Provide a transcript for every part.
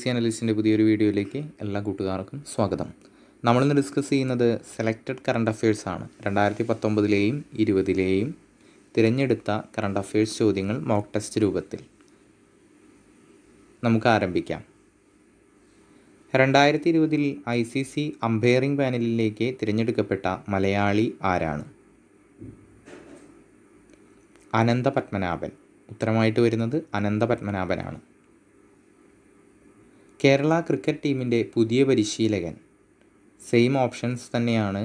C അനലിസ്റ്റിൻ്റെ പുതിയൊരു വീഡിയോയിലേക്ക് എല്ലാ കൂട്ടുകാർക്കും സ്വാഗതം നമ്മളിന്ന് ഡിസ്കസ് ചെയ്യുന്നത് സെലക്റ്റഡ് കറണ്ട് അഫയേഴ്സ് ആണ് രണ്ടായിരത്തി പത്തൊമ്പതിലെയും ഇരുപതിലെയും തിരഞ്ഞെടുത്ത കറണ്ട് അഫയേഴ്സ് ചോദ്യങ്ങൾ മോക്ക് ടെസ്റ്റ് രൂപത്തിൽ നമുക്ക് ആരംഭിക്കാം രണ്ടായിരത്തി ഇരുപതിൽ ഐ സി സി അമ്പയറിംഗ് പാനലിലേക്ക് തിരഞ്ഞെടുക്കപ്പെട്ട മലയാളി ആരാണ് അനന്ത പത്മനാഭൻ ഉത്തരമായിട്ട് വരുന്നത് അനന്ത പത്മനാഭനാണ് കേരള ക്രിക്കറ്റ് ടീമിൻ്റെ പുതിയ പരിശീലകൻ സെയിം ഓപ്ഷൻസ് തന്നെയാണ്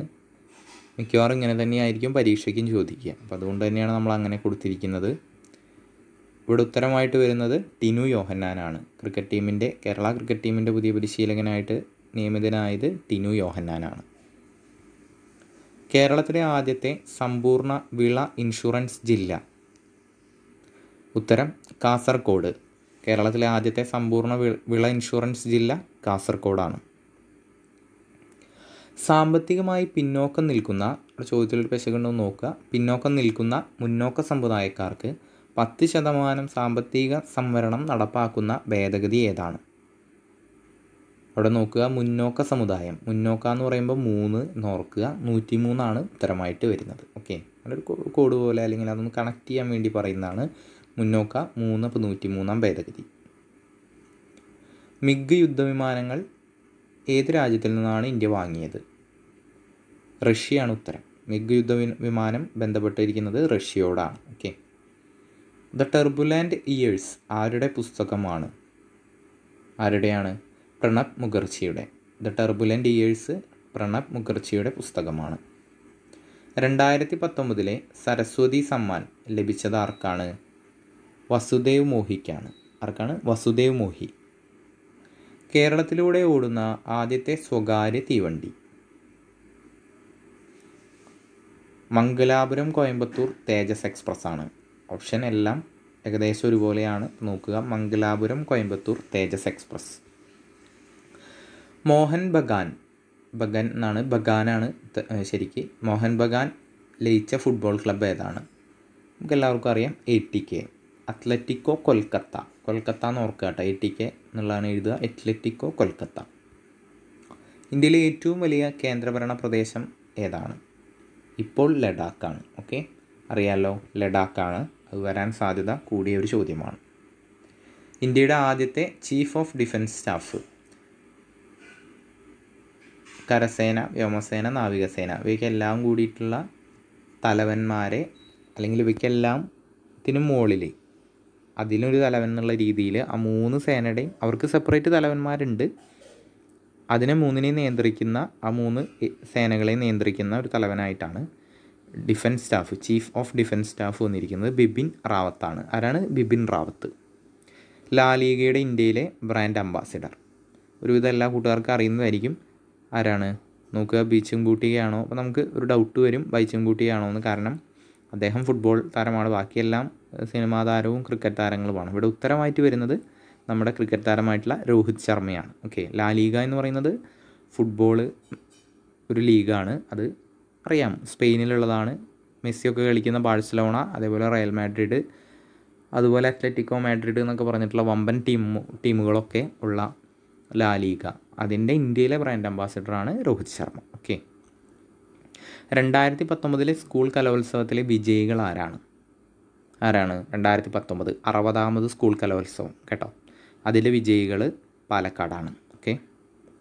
മിക്കവാറും ഇങ്ങനെ തന്നെയായിരിക്കും പരീക്ഷയ്ക്കും ചോദിക്കുക അപ്പോൾ അതുകൊണ്ട് തന്നെയാണ് നമ്മൾ അങ്ങനെ കൊടുത്തിരിക്കുന്നത് ഇവിടെ ഉത്തരമായിട്ട് വരുന്നത് ടിനു യോഹന്നാനാണ് ക്രിക്കറ്റ് ടീമിൻ്റെ കേരള ക്രിക്കറ്റ് ടീമിൻ്റെ പുതിയ പരിശീലകനായിട്ട് നിയമിതനായത് ടിനു യോഹന്നാനാണ് കേരളത്തിലെ ആദ്യത്തെ സമ്പൂർണ്ണ വിള ഇൻഷുറൻസ് ജില്ല ഉത്തരം കാസർഗോഡ് കേരളത്തിലെ ആദ്യത്തെ സമ്പൂർണ്ണ വിള ഇൻഷുറൻസ് ജില്ല കാസർഗോഡാണ് സാമ്പത്തികമായി പിന്നോക്കം നിൽക്കുന്ന ചോദ്യത്തിലൊരു പെശകുണ്ടോ നോക്കുക പിന്നോക്കം നിൽക്കുന്ന മുന്നോക്ക സമുദായക്കാർക്ക് പത്ത് ശതമാനം സാമ്പത്തിക സംവരണം നടപ്പാക്കുന്ന ഭേദഗതി ഏതാണ് അവിടെ നോക്കുക മുന്നോക്ക സമുദായം മുന്നോക്ക എന്ന് പറയുമ്പോൾ മൂന്ന് നോർക്കുക നൂറ്റി മൂന്നാണ് ഉത്തരമായിട്ട് വരുന്നത് ഓക്കെ അതൊരു കോഡ് പോലെ അല്ലെങ്കിൽ അതൊന്ന് കണക്ട് ചെയ്യാൻ വേണ്ടി പറയുന്നതാണ് മുന്നോക്ക മൂന്ന് നൂറ്റി മൂന്നാം ഭേദഗതി മിഗ് യുദ്ധവിമാനങ്ങൾ ഏത് രാജ്യത്തിൽ നിന്നാണ് ഇന്ത്യ വാങ്ങിയത് റഷ്യയാണ് ഉത്തരം മിഗ് യുദ്ധ വിമാനം ബന്ധപ്പെട്ടിരിക്കുന്നത് റഷ്യയോടാണ് ഓക്കെ ദ ടെർബുലാൻഡ് ഇയേഴ്സ് ആരുടെ പുസ്തകമാണ് ആരുടെയാണ് പ്രണബ് മുഖർജിയുടെ ദ ടെർബുലൻ്റ് ഇയേഴ്സ് പ്രണബ് മുഖർജിയുടെ പുസ്തകമാണ് രണ്ടായിരത്തി പത്തൊമ്പതിലെ സരസ്വതി സമ്മാൻ ലഭിച്ചത് ആർക്കാണ് വസുദേവ് മോഹിക്കാണ് ആർക്കാണ് വസുദേവ് മോഹി കേരളത്തിലൂടെ ഓടുന്ന ആദ്യത്തെ സ്വകാര്യ തീവണ്ടി മംഗലാപുരം കോയമ്പത്തൂർ തേജസ് എക്സ്പ്രസ് ആണ് ഓപ്ഷൻ എല്ലാം ഏകദേശം ഒരുപോലെയാണ് നോക്കുക മംഗലാപുരം കോയമ്പത്തൂർ തേജസ് എക്സ്പ്രസ് മോഹൻ ബഗാൻ ബഗൻ എന്നാണ് ബഗാനാണ് ശരിക്ക് മോഹൻ ബഗാൻ ലയിച്ച ഫുട്ബോൾ ക്ലബ്ബ് ഏതാണ് നമുക്ക് എല്ലാവർക്കും അറിയാം A T K Atletico Kolkata Kolkata എന്ന് ഓർക്കുക കേട്ടോ എ ടി കെ എന്നുള്ളതാണ് എഴുതുക അത്ലറ്റിക്കോ കൊൽക്കത്ത ഇന്ത്യയിലെ ഏറ്റവും വലിയ കേന്ദ്രഭരണ പ്രദേശം ഏതാണ് ഇപ്പോൾ ലഡാക്കാണ് ഓക്കെ അറിയാലോ ലഡാക്കാണ് അത് വരാൻ സാധ്യത കൂടിയ ഒരു ചോദ്യമാണ് ഇന്ത്യയുടെ ആദ്യത്തെ ചീഫ് ഓഫ് ഡിഫൻസ് സ്റ്റാഫ് കരസേന വ്യോമസേന നാവികസേന ഇവയ്ക്കെല്ലാം കൂടിയിട്ടുള്ള തലവന്മാരെ അല്ലെങ്കിൽ ഇവയ്ക്കെല്ലാം ത്തിനു മുകളിൽ അതിലൊരു തലവൻ എന്നുള്ള രീതിയിൽ ആ മൂന്ന് സേനയുടെയും അവർക്ക് സെപ്പറേറ്റ് തലവന്മാരുണ്ട് അതിനെ മൂന്നിനെയും നിയന്ത്രിക്കുന്ന ആ മൂന്ന് സേനകളെ നിയന്ത്രിക്കുന്ന ഒരു തലവനായിട്ടാണ് defence staff chief of defence staff വന്നിരിക്കുന്നത് ബിബിൻ റാവത്താണ് ആരാണ് ബിബിൻ റാവത്ത് ലാലീഗയുടെ ഇന്ത്യയിലെ ബ്രാൻഡ് അംബാസിഡർ ഒരുവിധം എല്ലാ കൂട്ടുകാർക്കും അറിയുന്നതായിരിക്കും ആരാണ് നോക്കുക ബീച്ചും ബൂട്ടിയാണോ അപ്പോൾ നമുക്ക് ഒരു ഡൗട്ട് വരും ബൈച്ചും ബൂട്ടിയാണോ എന്ന് കാരണം അദ്ദേഹം ഫുട്ബോൾ താരമാണ് ബാക്കിയെല്ലാം സിനിമാ താരവും ക്രിക്കറ്റ് താരങ്ങളുമാണ് ഇവിടെ ഉത്തരമായിട്ട് വരുന്നത് നമ്മുടെ ക്രിക്കറ്റ് താരമായിട്ടുള്ള രോഹിത് ശർമ്മയാണ് ഓക്കെ ലാലീഗ എന്ന് പറയുന്നത് ഫുട്ബോൾ ഒരു ലീഗാണ് അത് അറിയാം സ്പെയിനിലുള്ളതാണ് മെസ്സിയൊക്കെ കളിക്കുന്ന ബാഴ്സലോണ അതേപോലെ റയൽ മാഡ്രിഡ് അതുപോലെ അത്ലറ്റിക്കോ മാഡ്രിഡ് എന്നൊക്കെ പറഞ്ഞിട്ടുള്ള വമ്പൻ ടീം ടീമുകളൊക്കെ ഉള്ള ലാലീഗ അതിൻ്റെ ഇന്ത്യയിലെ ബ്രാൻഡ് അംബാസിഡറാണ് രോഹിത് ശർമ്മ ഓക്കെ രണ്ടായിരത്തി പത്തൊമ്പതിലെ സ്കൂൾ കലോത്സവത്തിലെ വിജയികൾ ആരാണ് ആരാണ് രണ്ടായിരത്തി പത്തൊമ്പത് അറുപതാമത് സ്കൂൾ കലോത്സവം കേട്ടോ അതിലെ വിജയികൾ പാലക്കാടാണ് ഓക്കെ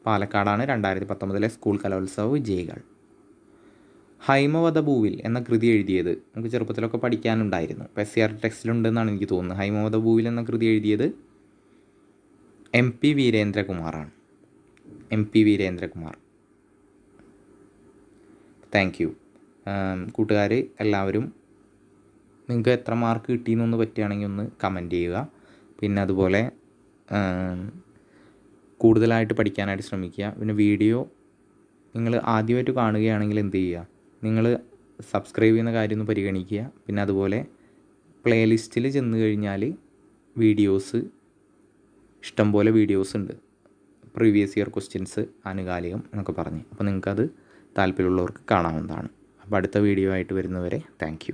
പാലക്കാടാണ് രണ്ടായിരത്തി പത്തൊമ്പതിലെ സ്കൂൾ കലോത്സവ വിജയികൾ ഹൈമവധഭൂവിൽ എന്ന കൃതി എഴുതിയത് നമുക്ക് ചെറുപ്പത്തിലൊക്കെ പഠിക്കാനുണ്ടായിരുന്നു എസ് സി ആർ ടെക്സ്റ്റിലുണ്ടെന്നാണ് എനിക്ക് തോന്നുന്നത് ഹൈമവധഭൂവിൽ എന്ന കൃതി എഴുതിയത് എം പി വീരേന്ദ്രകുമാറാണ് M P Veerendrakumar thank you കൂട്ടുകാർ എല്ലാവരും നിങ്ങൾക്ക് എത്ര മാർക്ക് കിട്ടിയെന്നൊന്ന് പറ്റുകയാണെങ്കിൽ ഒന്ന് കമൻറ്റ് ചെയ്യുക പിന്നെ അതുപോലെ കൂടുതലായിട്ട് പഠിക്കാനായിട്ട് ശ്രമിക്കുക പിന്നെ വീഡിയോ നിങ്ങൾ ആദ്യമായിട്ട് കാണുകയാണെങ്കിൽ എന്ത് ചെയ്യുക നിങ്ങൾ സബ്സ്ക്രൈബ് ചെയ്യുന്ന കാര്യം ഒന്ന് പരിഗണിക്കുക പിന്നെ അതുപോലെ പ്ലേലിസ്റ്റിൽ ചെന്ന് കഴിഞ്ഞാൽ വീഡിയോസ് ഇഷ്ടംപോലെ വീഡിയോസ് ഉണ്ട് പ്രീവിയസ് ഇയർ ക്വസ്റ്റ്യൻസ് ആനുകാലികം എന്നൊക്കെ പറഞ്ഞ് അപ്പോൾ നിങ്ങൾക്കത് താല്പര്യമുള്ളവർക്ക് കാണാവുന്നതാണ് അപ്പോൾ അടുത്ത വീഡിയോ ആയിട്ട് വരുന്നവരെ താങ്ക്